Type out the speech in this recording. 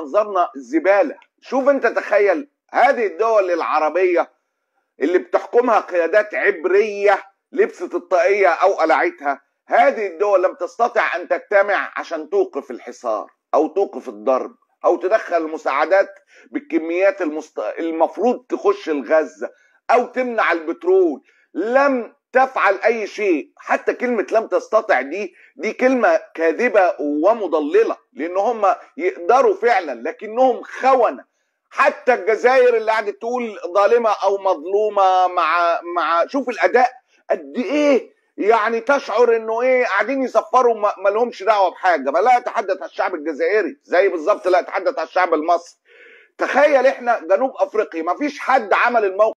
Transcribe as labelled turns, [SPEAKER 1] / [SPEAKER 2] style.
[SPEAKER 1] منظرنا زباله شوف انت تخيل هذه الدول العربيه اللي بتحكمها قيادات عبريه لبست الطاقيه او قلعتها هذه الدول لم تستطع ان تجتمع عشان توقف الحصار او توقف الضرب او تدخل المساعدات بالكميات المست... المفروض تخش لغزه او تمنع البترول لم تفعل اي شيء حتى كلمه لم تستطع دي دي كلمه كاذبه ومضلله لان هم يقدروا فعلا لكنهم خونه حتى الجزائر اللي قاعده تقول ظالمه او مظلومه مع مع شوف الاداء قد ايه يعني تشعر انه ايه قاعدين يصفروا ما لهمش دعوه بحاجه ما لا يتحدث على الشعب الجزائري زي بالظبط لا يتحدث على الشعب المصري تخيل احنا جنوب افريقيا ما فيش حد عمل الموقف